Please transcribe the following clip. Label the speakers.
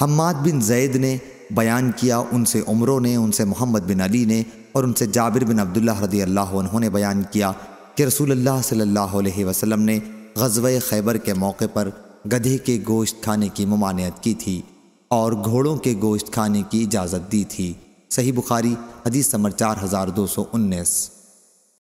Speaker 1: حماد بن زید نے بیان کیا ان سے عمروں نے ان سے محمد بن علی نے اور ان سے جابر بن عبداللہ رضی اللہ عنہ نے بیان کیا کہ رسول اللہ صلی اللہ علیہ وسلم نے غزوہ خیبر کے موقع پر گدھے کے گوشت کھانے کی ممانعت کی تھی اور گھوڑوں کے گوشت کھانے کی اجازت دی تھی صحیح بخاری حدیث سمر چار ہزار دو سو انیس